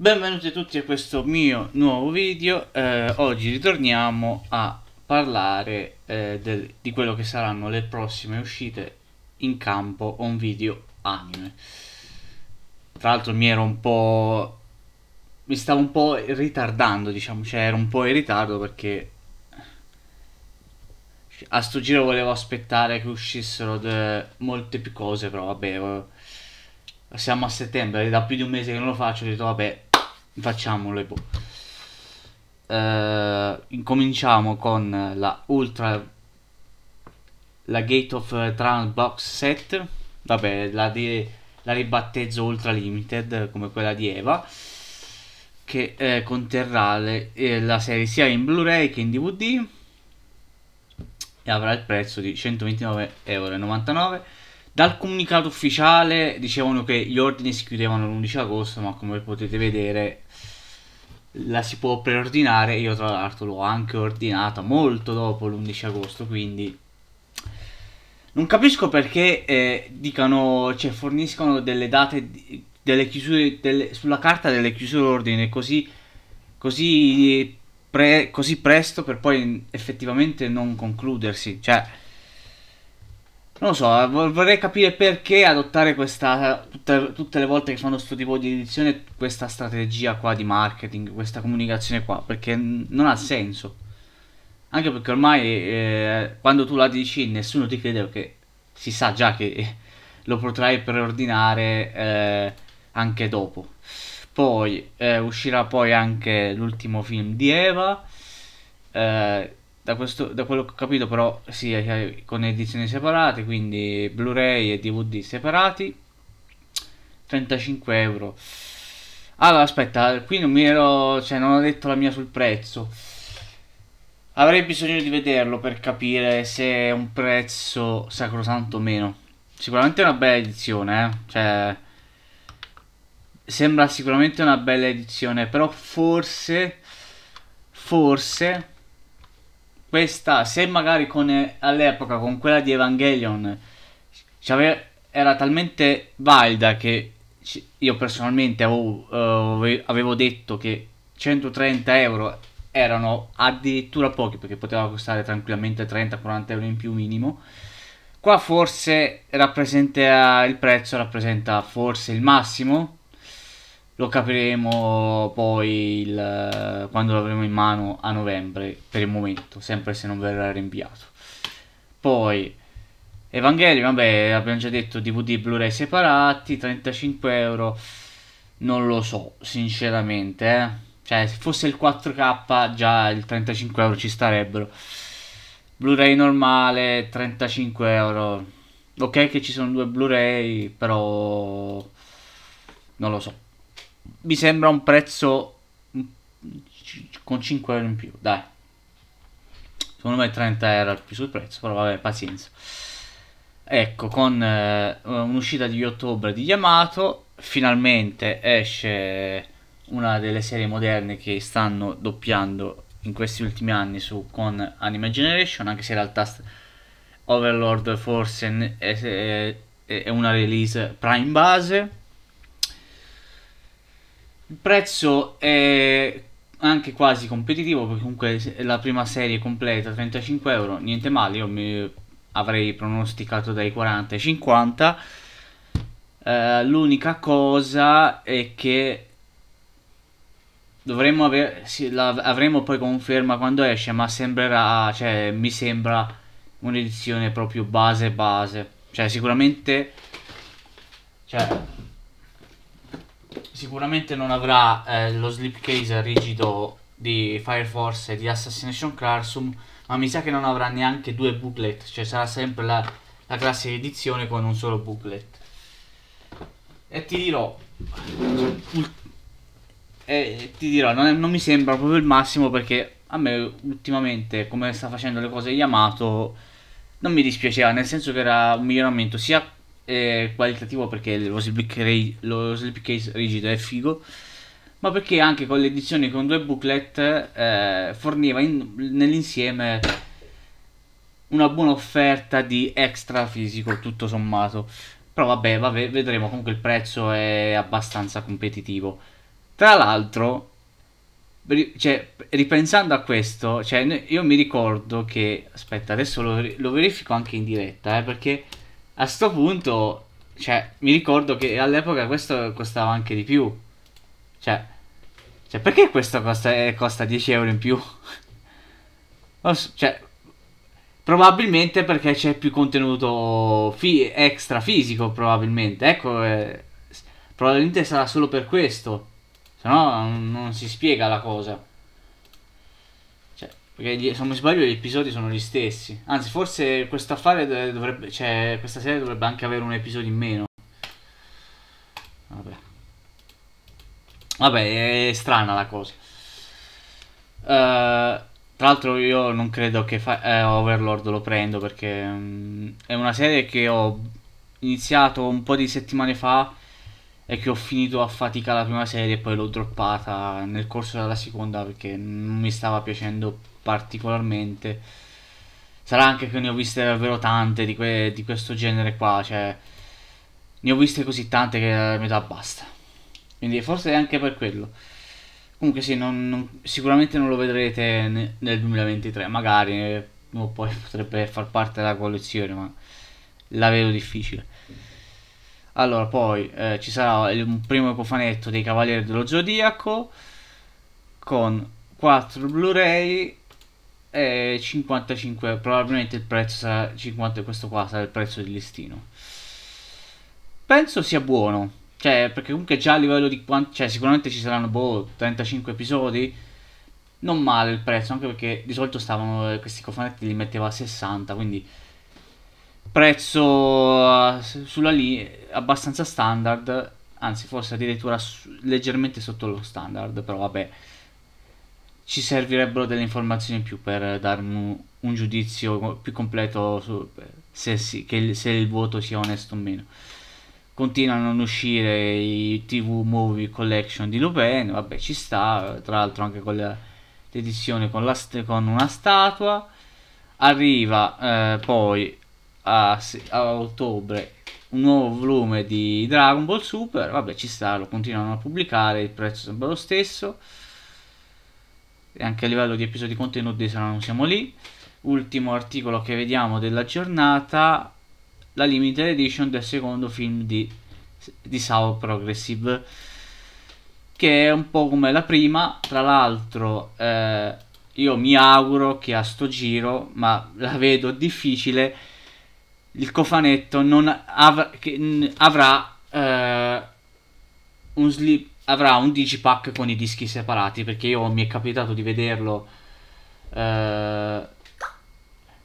Benvenuti tutti a questo mio nuovo video, eh, oggi ritorniamo a parlare eh, del, di quello che saranno le prossime uscite in campo on video anime. Tra l'altro mi ero un po'... mi stavo un po' ritardando diciamo, cioè ero un po' in ritardo perché a sto giro volevo aspettare che uscissero molte più cose però vabbè... Siamo a settembre, da più di un mese che non lo faccio, ho detto vabbè, facciamolo. Uh, eh, incominciamo con la Ultra la Gate of Trans Box Set. Vabbè, la, di, la ribattezzo Ultra Limited come quella di Eva. Che eh, conterrà le, eh, la serie sia in Blu-ray che in DVD e avrà il prezzo di 129,99 euro dal comunicato ufficiale dicevano che gli ordini si chiudevano l'11 agosto, ma come potete vedere la si può preordinare. Io tra l'altro l'ho anche ordinata molto dopo l'11 agosto, quindi non capisco perché eh, dicano, cioè forniscono delle date, delle chiusure, delle, sulla carta delle chiusure ordine così, così, eh, pre, così presto per poi effettivamente non concludersi. Cioè, non lo so, eh, vorrei capire perché adottare questa, tutte, tutte le volte che fanno questo tipo di edizione, questa strategia qua di marketing, questa comunicazione qua, perché non ha senso. Anche perché ormai eh, quando tu la dici nessuno ti crede perché si sa già che lo potrai preordinare eh, anche dopo. Poi eh, uscirà poi anche l'ultimo film di Eva. Eh, da, questo, da quello che ho capito però si sì, con edizioni separate, quindi Blu-ray e DVD separati, 35 euro. Allora, aspetta, qui non mi ero. cioè, non ho detto la mia sul prezzo. Avrei bisogno di vederlo per capire se è un prezzo sacrosanto o meno. Sicuramente è una bella edizione, eh? Cioè. Sembra sicuramente una bella edizione, però forse. Forse questa, se magari con, all'epoca con quella di Evangelion era talmente valida che io personalmente avevo, uh, avevo, detto che 130 euro erano addirittura pochi perché poteva costare tranquillamente 30-40 euro in più minimo. Qua forse rappresenta il prezzo, rappresenta forse il massimo lo capiremo poi il, quando l'avremo in mano a novembre per il momento, sempre se non verrà rinviato. Poi Evangelion, vabbè, abbiamo già detto DVD Blu-ray separati, 35 euro. Non lo so, sinceramente, eh. Cioè, se fosse il 4K già il 35 euro ci starebbero. Blu-ray normale, 35 euro. Ok che ci sono due Blu-ray, però non lo so mi sembra un prezzo mm, con 5 euro in più, dai. Secondo me 30 euro al più sul prezzo, però vabbè, pazienza. Ecco, con eh, un'uscita di ottobre di Yamato, finalmente esce una delle serie moderne che stanno doppiando in questi ultimi anni su, con Anime Generation, anche se in realtà Overlord forse è, è, è una release prime base il prezzo è anche quasi competitivo perché comunque la prima serie completa 35 euro, niente male, io mi avrei pronosticato dai 40 ai 50. Uh, eh, l'unica cosa è che dovremmo avere, sì, la, avremo poi conferma quando esce, ma sembrerà, cioè, mi sembra un'edizione proprio base base, cioè sicuramente cioè sicuramente non avrà eh, lo slipcase rigido di Fire Force e di Assassination Classroom, ma mi sa che non avrà neanche due booklet, cioè sarà sempre la, la classica edizione con un solo booklet. E ti dirò, e ti dirò non, è, non mi sembra proprio il massimo perché a me ultimamente, come sta facendo le cose Yamato, non mi dispiaceva, nel senso che era un miglioramento sia eh, qualitativo perché lo slipcase rigido è figo, ma perché anche con l'edizione con due booklet eh, forniva nell'insieme una buona offerta di extra fisico tutto sommato. Però vabbè, vabbè, vedremo, comunque il prezzo è abbastanza competitivo. Tra l'altro, cioè, ripensando a questo, cioè, io mi ricordo che... Aspetta, adesso lo, lo verifico anche in diretta, eh, perché a sto punto, cioè, mi ricordo che all'epoca questo costava anche di più. Cioè, cioè perché questo costa, eh, costa 10 euro in più? cioè, probabilmente perché c'è più contenuto fi extra fisico, probabilmente. Ecco, eh, probabilmente sarà solo per questo. Se no non si spiega la cosa. Perché se non mi sbaglio gli episodi sono gli stessi. Anzi, forse questo affare dovrebbe. Cioè, questa serie dovrebbe anche avere un episodio in meno. Vabbè. Vabbè, è strana la cosa. Uh, tra l'altro io non credo che eh, Overlord lo prendo perché um, è una serie che ho iniziato un po' di settimane fa e che ho finito a fatica la prima serie e poi l'ho droppata nel corso della seconda perché non mi stava piacendo particolarmente. Sarà anche che ne ho viste davvero tante di, que di questo genere qua, cioè ne ho viste così tante che a metà basta. Quindi forse è anche per quello. Comunque sì, non, non, sicuramente non lo vedrete ne, nel 2023, magari eh, o poi potrebbe far parte della collezione, ma la vedo difficile. Allora, poi eh, ci sarà il primo cofanetto dei Cavalieri dello Zodiaco con 4 Blu-ray eh, 55 probabilmente il prezzo sarà 50 questo qua sarà il prezzo del listino penso sia buono cioè perché comunque già a livello di quanto cioè sicuramente ci saranno boh 35 episodi non male il prezzo anche perché di solito stavano questi cofanetti li metteva a 60 quindi prezzo eh, sulla lì abbastanza standard anzi forse addirittura leggermente sotto lo standard però vabbè ci servirebbero delle informazioni in più per darmi un, un giudizio più completo su se, sì, che, se il voto sia onesto o meno continuano a non uscire i TV Movie Collection di Lupin, vabbè ci sta, tra l'altro anche con l'edizione con, la con, una statua, arriva eh, poi a, a, ottobre un nuovo volume di Dragon Ball Super, vabbè ci sta, lo continuano a pubblicare, il prezzo sembra lo stesso, e anche a livello di episodi contenuti se non siamo lì. Ultimo articolo che vediamo della giornata, la limited edition del secondo film di, di Sao Progressive, che è un po' come la prima, tra l'altro eh, io mi auguro che a sto giro, ma la vedo difficile, il cofanetto non av- avrà eh, un slip avrà un digipack con i dischi separati perché io mi è capitato di vederlo eh,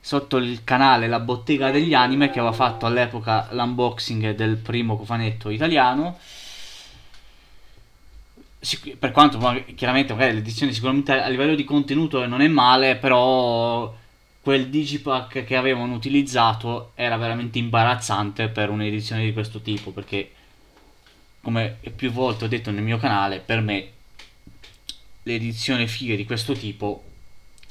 sotto il canale La Bottega degli Anime che aveva fatto all'epoca l'unboxing del primo cofanetto italiano per quanto chiaramente magari l'edizione sicuramente a livello di contenuto non è male però quel digipack che avevano utilizzato era veramente imbarazzante per un'edizione di questo tipo perché come più volte ho detto nel mio canale, per me le edizioni fighe di questo tipo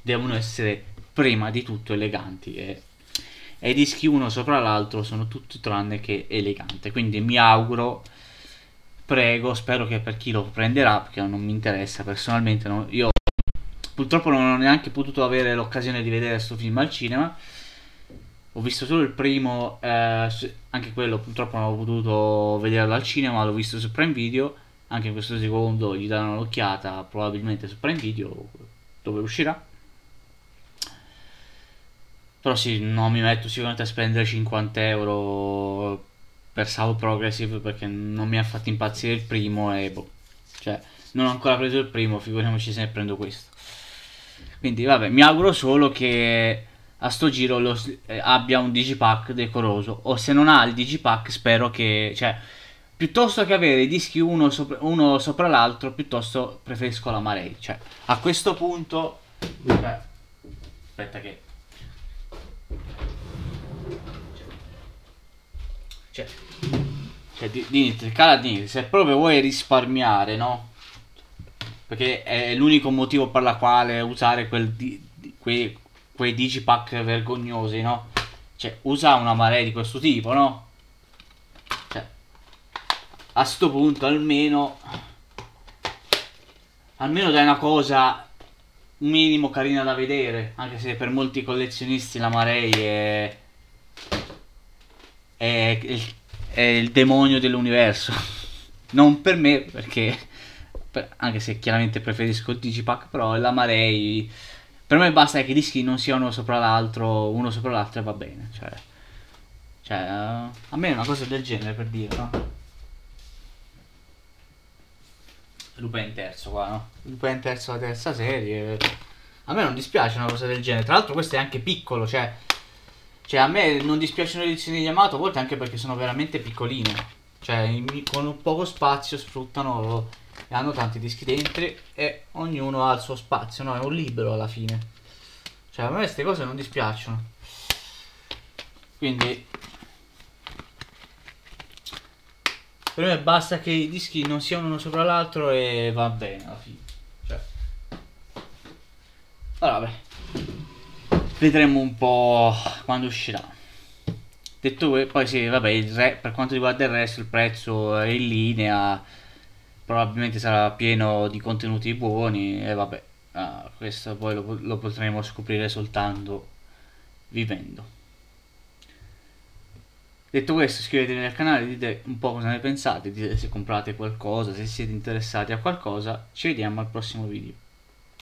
devono essere prima di tutto eleganti e, e i dischi uno sopra l'altro sono tutti tranne che elegante. Quindi mi auguro, prego, spero che per chi lo prenderà, perché non mi interessa personalmente, no, io purtroppo non ho neanche potuto avere l'occasione di vedere questo film al cinema ho visto solo il primo, eh, anche quello purtroppo non ho potuto vederlo al cinema, l'ho visto su Prime Video, anche in questo secondo gli daranno un'occhiata probabilmente su Prime Video dove uscirà. Però sì, non mi metto sicuramente a spendere 50 euro per South Progressive perché non mi ha fatto impazzire il primo e boh, cioè non ho ancora preso il primo, figuriamoci se ne prendo questo. Quindi vabbè, mi auguro solo che a sto giro lo, eh, abbia un digipack decoroso o se non ha il digipack spero che cioè piuttosto che avere i dischi uno sopra, uno sopra l'altro piuttosto preferisco la Marei cioè a questo punto beh, aspetta che cioè, cioè di, di, cara Dinit se proprio vuoi risparmiare no perché è l'unico motivo per la quale usare quel di, di, quei, quei digipack vergognosi, no? Cioè, usa una marea di questo tipo, no? Cioè, a sto punto almeno... Almeno dai una cosa minimo carina da vedere, anche se per molti collezionisti la Marei è... è, il, è il demonio dell'universo. Non per me, perché... anche se chiaramente preferisco il Digipack, però la Marei per me basta che i dischi non siano sopra l'altro, uno sopra l'altro e va bene. Cioè, cioè eh, a me è una cosa del genere per dire, no? Lupin terzo qua, no? Lupin terzo, la terza serie. A me non dispiace una cosa del genere. Tra l'altro questo è anche piccolo, cioè... Cioè a me non dispiacciono le edizioni di Yamato a volte anche perché sono veramente piccoline. Cioè in, con poco spazio sfruttano e hanno tanti dischi dentro e ognuno ha il suo spazio, no? È un libro alla fine. Cioè, a me queste cose non dispiacciono. Quindi per me basta che i dischi non siano uno sopra l'altro e va bene alla fine. Cioè. Allora, vabbè. Vedremo un po' quando uscirà. Detto che poi sì, vabbè, re, per quanto riguarda il resto il prezzo è in linea probabilmente sarà pieno di contenuti buoni e vabbè, ah, questo poi lo, lo potremo scoprire soltanto vivendo. Detto questo, iscrivetevi al canale, dite un po' cosa ne pensate, dite se comprate qualcosa, se siete interessati a qualcosa. Ci vediamo al prossimo video.